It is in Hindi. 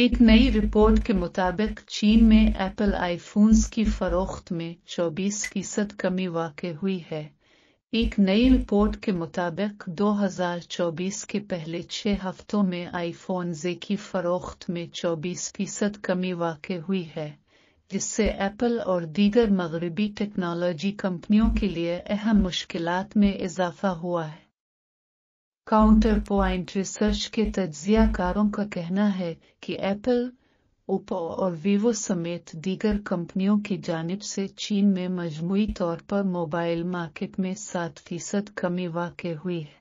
एक नई रिपोर्ट के मुताबिक चीन में एप्पल आईफोन्स की फरोख्त में 24 फीसद कमी वाक़ हुई है एक नई रिपोर्ट के मुताबिक 2024 के पहले छह हफ्तों में आईफोन जे की फरोख्त में 24 फीसद कमी वाक़ हुई है जिससे एप्पल और दीगर मगरबी टेक्नोलॉजी कंपनियों के लिए अहम मुश्किल में इजाफा हुआ है काउंटर प्वाइंट रिसर्च के तजियाकारों का कहना है कि एप्पल ओपो और वीवो समेत दीगर कंपनियों की जानब से चीन में मजमू तौर पर मोबाइल मार्केट में सात फीसद कमी वाक़ हुई है